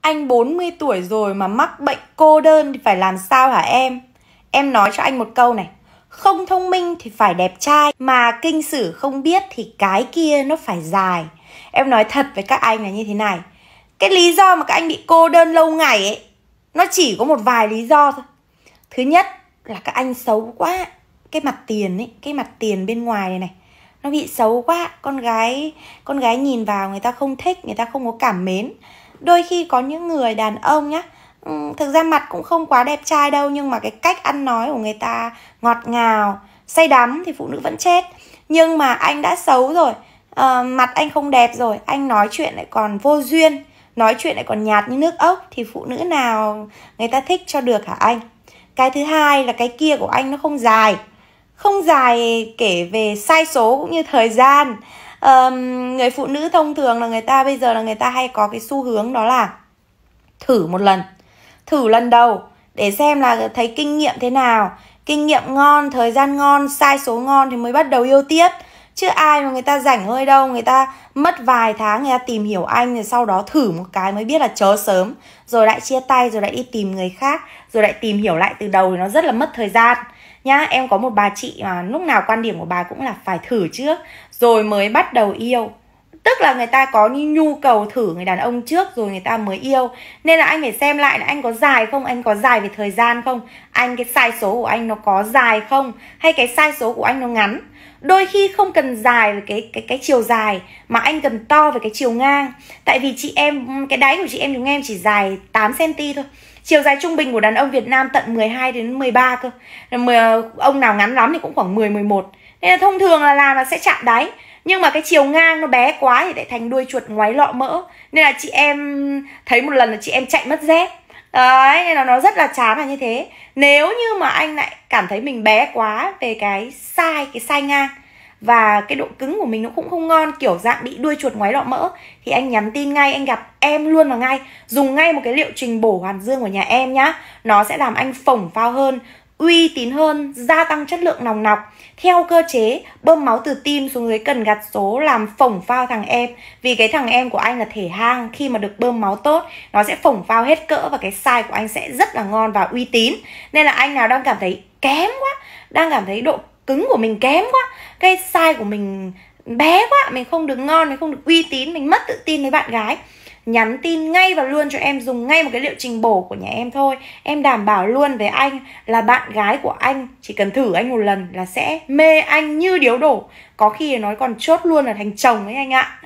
Anh 40 tuổi rồi mà mắc bệnh cô đơn thì phải làm sao hả em? Em nói cho anh một câu này Không thông minh thì phải đẹp trai Mà kinh sử không biết thì cái kia nó phải dài Em nói thật với các anh là như thế này Cái lý do mà các anh bị cô đơn lâu ngày ấy Nó chỉ có một vài lý do thôi Thứ nhất là các anh xấu quá Cái mặt tiền ấy, cái mặt tiền bên ngoài này này Nó bị xấu quá Con gái con gái nhìn vào người ta không thích, người ta không có cảm mến đôi khi có những người đàn ông nhá ừ, thực ra mặt cũng không quá đẹp trai đâu nhưng mà cái cách ăn nói của người ta ngọt ngào say đắm thì phụ nữ vẫn chết nhưng mà anh đã xấu rồi à, mặt anh không đẹp rồi anh nói chuyện lại còn vô duyên nói chuyện lại còn nhạt như nước ốc thì phụ nữ nào người ta thích cho được hả anh cái thứ hai là cái kia của anh nó không dài không dài kể về sai số cũng như thời gian um, người phụ nữ thông thường là người ta bây giờ là người ta hay có cái xu hướng đó là thử một lần thử lần đầu để xem là thấy kinh nghiệm thế nào kinh nghiệm ngon thời gian ngon sai số ngon thì mới bắt đầu yêu tiếp chứ ai mà người ta rảnh hơi đâu người ta mất vài tháng người ta tìm hiểu anh rồi sau đó thử một cái mới biết là chớ sớm rồi lại chia tay rồi lại đi tìm người khác rồi lại tìm hiểu lại từ đầu thì nó rất là mất thời gian nhá em có một bà chị mà lúc nào quan điểm của bà cũng là phải thử trước rồi mới bắt đầu yêu tức là người ta có nhu cầu thử người đàn ông trước rồi người ta mới yêu nên là anh phải xem lại là anh có dài không anh có dài về thời gian không anh cái sai số của anh nó có dài không hay cái sai số của anh nó ngắn đôi khi không cần dài về cái cái cái chiều dài mà anh cần to về cái chiều ngang tại vì chị em cái đáy của chị em chúng em chỉ dài 8 cm thôi chiều dài trung bình của đàn ông Việt Nam tận 12 đến 13 cơ ông nào ngắn lắm thì cũng khoảng 10 11 nên là thông thường là làm là sẽ chạm đáy nhưng mà cái chiều ngang nó bé quá thì lại thành đuôi chuột ngoái lọ mỡ nên là chị em thấy một lần là chị em chạy mất dép đấy nên là nó rất là chán là như thế nếu như mà anh lại cảm thấy mình bé quá về cái sai cái sai ngang và cái độ cứng của mình nó cũng không ngon kiểu dạng bị đuôi chuột ngoái lọ mỡ thì anh nhắn tin ngay anh gặp em luôn vào ngay dùng ngay một cái liệu trình bổ hoàn dương của nhà em nhá nó sẽ làm anh phồng phao hơn uy tín hơn, gia tăng chất lượng nòng nọc. Theo cơ chế, bơm máu từ tim xuống dưới cần gạt số làm phổng phao thằng em. Vì cái thằng em của anh là thể hang, khi mà được bơm máu tốt, nó sẽ phổng phao hết cỡ và cái size của anh sẽ rất là ngon và uy tín. Nên là anh nào đang cảm thấy kém quá, đang cảm thấy độ cứng của mình kém quá, cái size của mình bé quá, mình không được ngon, mình không được uy tín, mình mất tự tin với bạn gái nhắn tin ngay và luôn cho em dùng ngay một cái liệu trình bổ của nhà em thôi em đảm bảo luôn với anh là bạn gái của anh chỉ cần thử anh một lần là sẽ mê anh như điếu đổ có khi nói còn chốt luôn là thành chồng ấy anh ạ